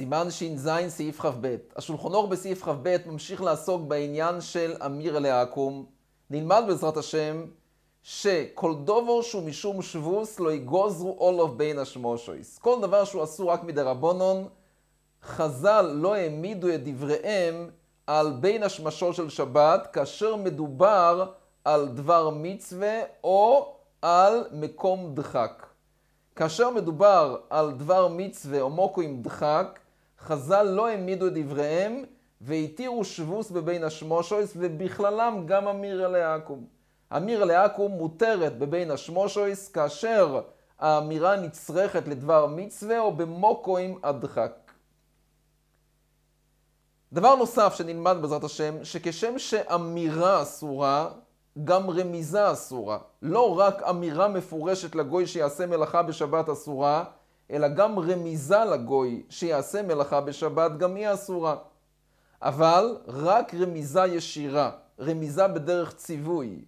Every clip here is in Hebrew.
סימן ש"ז, סעיף כ"ב. השולחון אור בסעיף כ"ב ממשיך לעסוק בעניין של אמיר אל העקום. נלמד בעזרת השם שכל דובו שהוא משום שבוס לא יגוזרו אולוב בין השמושויס. כל דבר שהוא עשו רק מדרבונון, חז"ל לא העמידו את דבריהם על בין השמשו של שבת, כאשר מדובר על דבר מצווה או על מקום דחק. כאשר מדובר על דבר מצווה או מוקו עם דחק, חז"ל לא העמידו את דבריהם והתירו שבוס בבין השמושויס ובכללם גם המירה לעכו"ם. המירה לעכו"ם מותרת בבין השמושויס כאשר האמירה נצרכת לדבר מצווה או במוקוים הדחק. דבר נוסף שנלמד בעזרת השם, שכשם שאמירה אסורה, גם רמיזה אסורה. לא רק אמירה מפורשת לגוי שיעשה מלאכה בשבת אסורה, אלא גם רמיזה לגוי שיעשה מלאכה בשבת, גם היא אסורה. אבל רק רמיזה ישירה, רמיזה בדרך ציווי.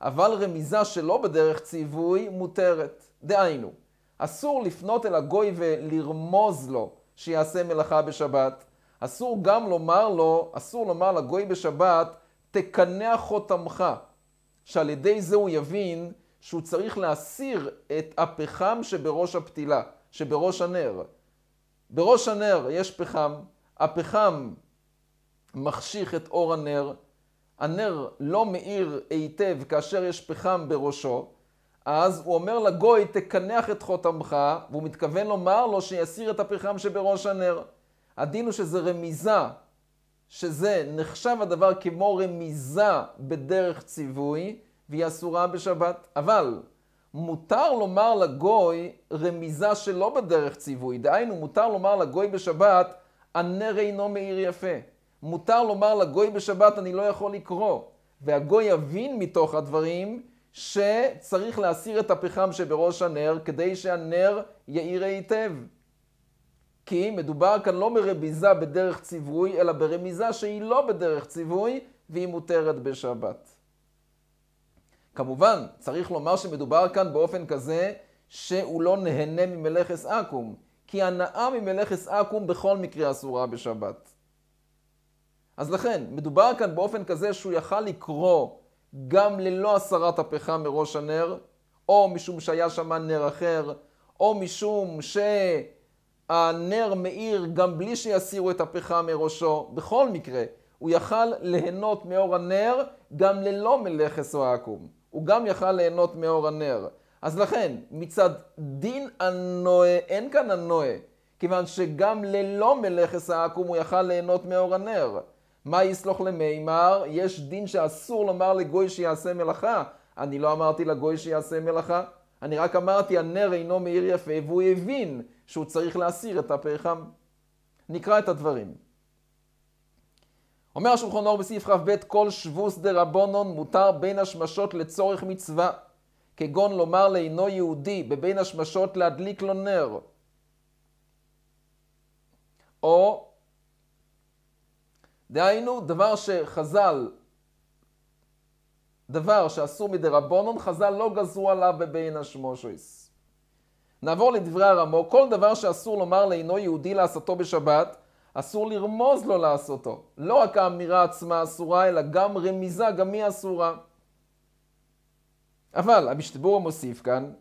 אבל רמיזה שלא בדרך ציווי מותרת. דהיינו, אסור לפנות אל הגוי ולרמוז לו שיעשה מלאכה בשבת. אסור גם לומר לו, אסור לומר לגוי בשבת, תקנח חותמך, שעל ידי זה הוא יבין שהוא צריך להסיר את הפחם שבראש הפתילה. שבראש הנר. בראש הנר יש פחם, הפחם מחשיך את אור הנר, הנר לא מאיר היטב כאשר יש פחם בראשו, אז הוא אומר לגוי, תקנח את חותמך, והוא מתכוון לומר לו שיסיר את הפחם שבראש הנר. הדין הוא שזה רמיזה, שזה נחשב הדבר כמו רמיזה בדרך ציווי, והיא אסורה בשבת. אבל מותר לומר לגוי רמיזה שלא בדרך ציווי, דהיינו מותר לומר לגוי בשבת, הנר אינו מאיר יפה. מותר לומר לגוי בשבת, אני לא יכול לקרוא. והגוי יבין מתוך הדברים שצריך להסיר את הפחם שבראש הנר כדי שהנר יאיר היטב. כי מדובר כאן לא מרמיזה בדרך ציווי, אלא ברמיזה שהיא לא בדרך ציווי והיא מותרת בשבת. כמובן, צריך לומר שמדובר כאן באופן כזה שהוא לא נהנה ממלאכס עכו"ם, כי הנאה ממלאכס עכו"ם בכל מקרה אסורה בשבת. אז לכן, מדובר כאן באופן כזה שהוא יכל לקרוא גם ללא הסרת הפחם מראש הנר, או משום שהיה שם נר אחר, או משום שהנר מאיר גם בלי שיסירו את הפחם מראשו. בכל מקרה, הוא יכל ליהנות מאור הנר גם ללא מלאכס או העקום. הוא גם יכל ליהנות מאור הנר. אז לכן, מצד דין הנועה, אין כאן הנועה, כיוון שגם ללא מלאכס העקום הוא יכל ליהנות מאור הנר. מה יסלוח למימר? יש דין שאסור לומר לגוי שיעשה מלאכה. אני לא אמרתי לגוי שיעשה מלאכה, אני רק אמרתי הנר אינו מאיר יפה והוא הבין שהוא צריך להסיר את הפחם. נקרא את הדברים. אומר השולחון אור בסעיף כ"ב, כל שבוס דה רבונון מותר בין השמשות לצורך מצווה, כגון לומר לאינו יהודי בבין השמשות להדליק לו נר, או דהיינו, דבר שחז"ל, דבר שאסור מדה רבונון, חז"ל לא גזרו עליו בבין השמושויס. נעבור לדברי הרמו, כל דבר שאסור לומר לאינו יהודי לעשותו בשבת, אסור לרמוז לו לעשותו. לא רק האמירה עצמה אסורה, אלא גם רמיזה, גם היא אסורה. אבל המשתבור מוסיף כאן,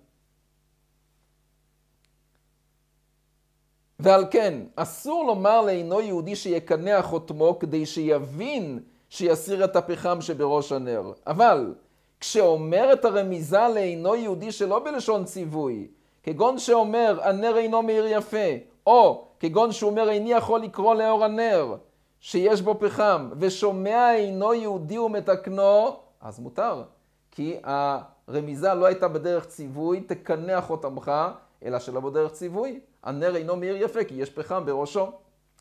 ועל כן, אסור לומר לאינו יהודי שיקנח חותמו כדי שיבין שיסיר את הפחם שבראש הנר. אבל, כשאומר את הרמיזה לאינו יהודי שלא בלשון ציווי, כגון שאומר הנר אינו מאיר יפה, או כגון שהוא אומר איני יכול לקרוא לאור הנר שיש בו פחם, ושומע אינו יהודי ומתקנו, אז מותר. כי הרמיזה לא הייתה בדרך ציווי, תקנח חותמך, אלא שלא בדרך ציווי. הנר אינו מאיר יפה, כי יש פחם בראשו.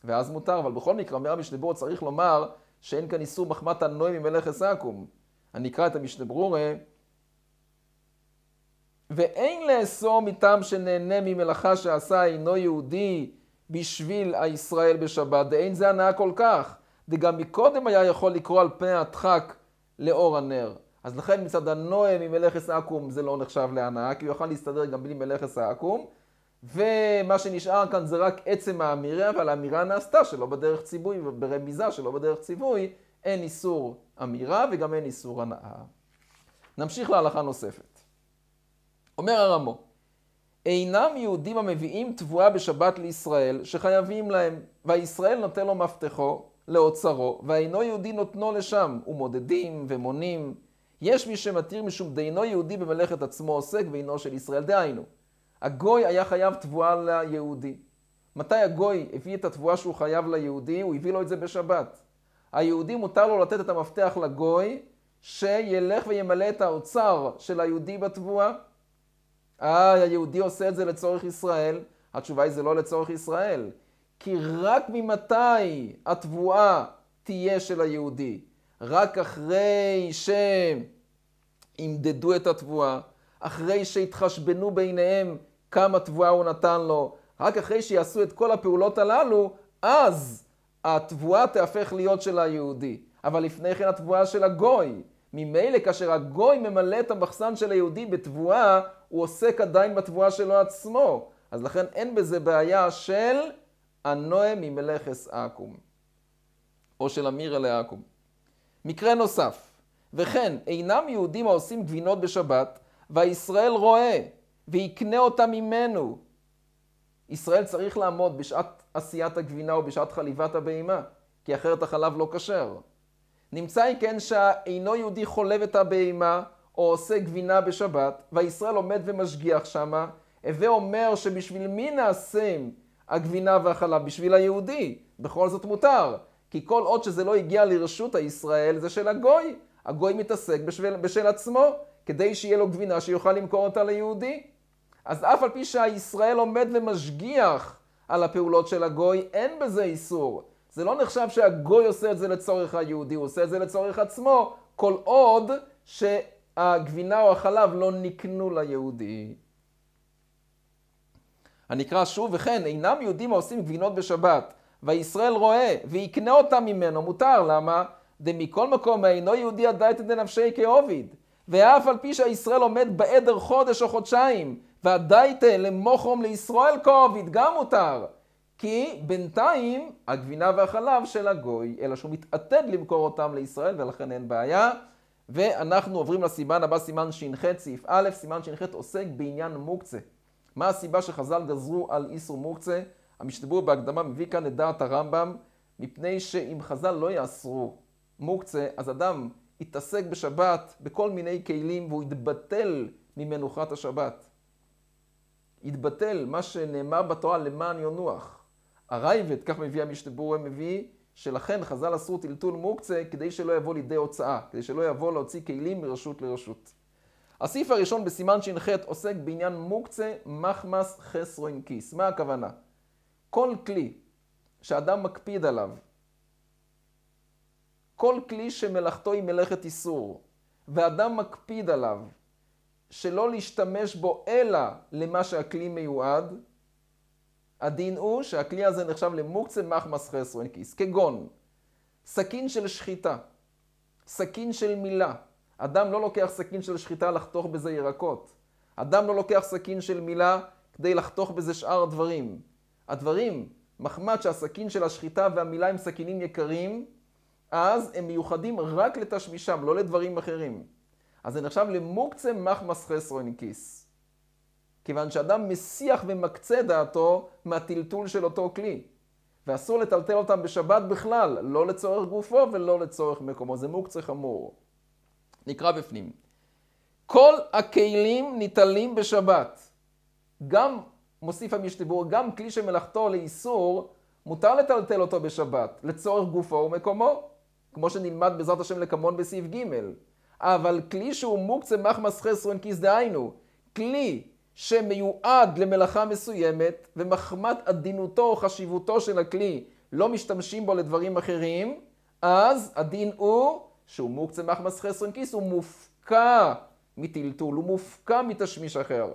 ואז מותר, אבל בכל מקרה, אומר המשנה ברורה צריך לומר שאין כאן איסור מחמת הנוי ממלך עסקום. אני אקרא את המשנה ברורה. ואין לאסור מטעם שנהנה ממלאכה שעשה אינו יהודי, בשביל הישראל בשבת, דאין זה הנאה כל כך, דגם מקודם היה יכול לקרוא על פני הדחק לאור הנר. אז לכן מצד הנועה ממלאכס עכו"ם זה לא נחשב להנאה, כי הוא יוכל להסתדר גם בלי מלאכס העכו"ם, ומה שנשאר כאן זה רק עצם האמירה, אבל האמירה נעשתה שלא בדרך ציווי, ברמיזה שלא בדרך ציווי, אין איסור אמירה וגם אין איסור הנאה. נמשיך להלכה נוספת. אומר הרמות, אינם יהודים המביאים תבואה בשבת לישראל, שחייבים להם, וישראל נותן לו מפתחו לאוצרו, ואינו יהודי נותנו לשם, ומודדים ומונים. יש מי שמתיר משום דאינו יהודי במלאכת עצמו עוסק ואינו של ישראל, דהיינו. הגוי היה חייב תבואה ליהודי. מתי הגוי הביא את התבואה שהוא חייב ליהודי? הוא הביא לו את זה בשבת. היהודי מותר לו לתת את המפתח לגוי, שילך וימלא את האוצר של היהודי בתבואה. אה, היהודי עושה את זה לצורך ישראל? התשובה היא זה לא לצורך ישראל. כי רק ממתי התבואה תהיה של היהודי? רק אחרי שימדדו את התבואה, אחרי שיתחשבנו ביניהם כמה תבואה הוא נתן לו, רק אחרי שיעשו את כל הפעולות הללו, אז התבואה תהפך להיות של היהודי. אבל לפני כן התבואה של הגוי. ממילא כאשר הגוי ממלא את המחסן של היהודי בתבואה, הוא עוסק עדיין בתבואה שלו עצמו. אז לכן אין בזה בעיה של הנועה ממלאכס עכו"ם, או של אמירה לעכו"ם. מקרה נוסף, וכן אינם יהודים העושים גבינות בשבת, והישראל רואה, ויקנה אותה ממנו. ישראל צריך לעמוד בשעת עשיית הגבינה או בשעת חליבת הבהמה, כי אחרת החלב לא כשר. נמצא אם כן שאינו יהודי חולב את הבהמה, או עושה גבינה בשבת, והישראל עומד ומשגיח שמה, הווה אומר שבשביל מי נעשים הגבינה והחלב? בשביל היהודי. בכל זאת מותר. כי כל עוד שזה לא הגיע לרשות הישראל, זה של הגוי. הגוי מתעסק בשביל, בשל עצמו, כדי שיהיה לו גבינה שיוכל למכור אותה ליהודי. אז אף על פי שהישראל עומד ומשגיח על הפעולות של הגוי, אין בזה איסור. זה לא נחשב שהגוי עושה את זה לצורך היהודי, הוא עושה את זה לצורך עצמו, כל עוד שהגבינה או החלב לא נקנו ליהודי. הנקרא שוב, וכן, אינם יהודים העושים גבינות בשבת, וישראל רואה, ויקנה אותם ממנו, מותר, למה? דמכל מקום, אינו יהודי הדייתא דנפשי כעוביד. ואף על פי שהישראל עומד בעדר חודש או חודשיים, והדייתא למוחום לישראל כעוביד, גם מותר. כי בינתיים הגבינה והחלב של הגוי, אלא שהוא מתעתד למכור אותם לישראל ולכן אין בעיה. ואנחנו עוברים לסימן הבא, סימן ש"ח, סעיף א', סימן ש"ח עוסק בעניין מוקצה. מה הסיבה שחז"ל גזרו על איסור מוקצה? המשתבר בהקדמה מביא כאן את דעת הרמב"ם, מפני שאם חז"ל לא יאסרו מוקצה, אז אדם יתעסק בשבת בכל מיני כלים והוא יתבטל ממנוחת השבת. יתבטל מה שנאמר בתורה למען יונוח. הרייבד, כך מביא המשתבור המביא, שלכן חז"ל אסרו טלטול מוקצה כדי שלא יבוא לידי הוצאה, כדי שלא יבוא להוציא כלים מרשות לרשות. הסעיף הראשון בסימן ש"ח עוסק בעניין מוקצה מחמס חסרו עם כיס. מה הכוונה? כל כלי שאדם מקפיד עליו, כל כלי שמלאכתו היא מלאכת איסור, ואדם מקפיד עליו שלא להשתמש בו אלא למה שהכלי מיועד, הדין הוא שהכלי הזה נחשב למוקצה מחמס חסרן כיס, כגון סכין של שחיטה, סכין של מילה. אדם לא לוקח סכין של שחיטה לחתוך בזה ירקות. אדם לא לוקח סכין של מילה כדי לחתוך בזה שאר הדברים. הדברים, מחמד שהסכין של השחיטה והמילה הם סכינים יקרים, אז הם מיוחדים רק לתשמישם, לא לדברים אחרים. אז זה נחשב למוקצה מחמס חסרן כיס. כיוון שאדם מסיח ומקצה דעתו מהטלטול של אותו כלי. ואסור לטלטל אותם בשבת בכלל, לא לצורך גופו ולא לצורך מקומו. זה מוקצה חמור. נקרא בפנים. כל הכלים ניטלים בשבת. גם, מוסיף המשתיבור, גם כלי שמלאכתו לאיסור, מותר לטלטל אותו בשבת, לצורך גופו ומקומו, כמו שנלמד בעזרת השם לקמון בסעיף ג', אבל כלי שהוא מוקצה מחמס חסרון כיס דהיינו, כלי שמיועד למלאכה מסוימת, ומחמת עדינותו או חשיבותו של הכלי לא משתמשים בו לדברים אחרים, אז הדין הוא שהוא מוקצה מחמס חסרן כיס, הוא מופקע מטלטול, הוא מופקע מתשמיש אחר.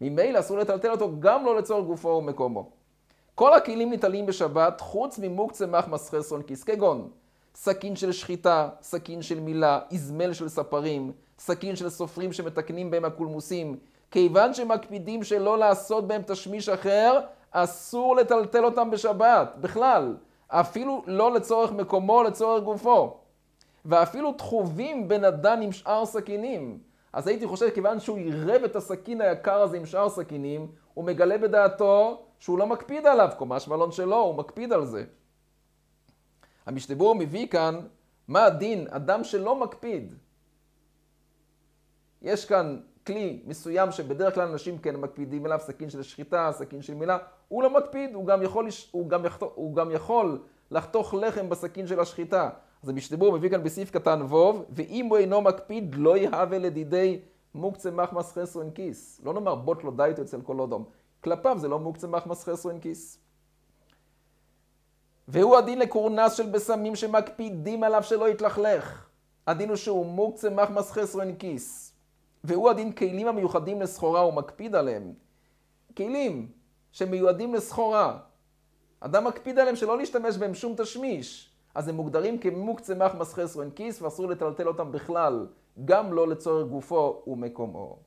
ממילא אסור לטלטל אותו גם לא לצורך גופו ומקומו. כל הכלים ניטלים בשבת חוץ ממוקצה מחמס חסרן כיס, כגון סכין של שחיטה, סכין של מילה, איזמל של ספרים, סכין של סופרים שמתקנים בהם הקולמוסים, כיוון שמקפידים שלא לעשות בהם תשמיש אחר, אסור לטלטל אותם בשבת, בכלל. אפילו לא לצורך מקומו, לצורך גופו. ואפילו תחובים בין הדן עם שאר סכינים. אז הייתי חושב, כיוון שהוא עירב את הסכין היקר הזה עם שאר סכינים, הוא מגלה בדעתו שהוא לא מקפיד עליו, קומה שמלון שלו, הוא מקפיד על זה. המשתבור מביא כאן, מה הדין? אדם שלא מקפיד. יש כאן כלי מסוים שבדרך כלל אנשים כן מקפידים עליו, סכין של שחיטה, סכין של מילה, הוא לא מקפיד, הוא גם יכול, הוא גם יחתוך, הוא גם יכול לחתוך לחם בסכין של השחיטה. אז המשתבר מביא כאן בסעיף קטן ו', ואם הוא אינו מקפיד, לא יהווה לדידי מוקצה מחמס חסר אין כיס. לא נאמר בוט לא דייטו אצל כל אודום. כלפיו זה לא מוקצה מחמס חסר אין כיס. והוא הדין לקורנס של בשמים שמקפידים עליו שלא יתלכלך. הדין הוא שהוא מוקצה מחמס חסר אין כיס. והוא הדין כלים המיוחדים לסחורה, הוא מקפיד עליהם. כלים שמיועדים לסחורה. אדם מקפיד עליהם שלא להשתמש בהם שום תשמיש. אז הם מוגדרים כמוקצה צמח מסחר סרן כיס ואסור לטלטל אותם בכלל, גם לא לצורך גופו ומקומו.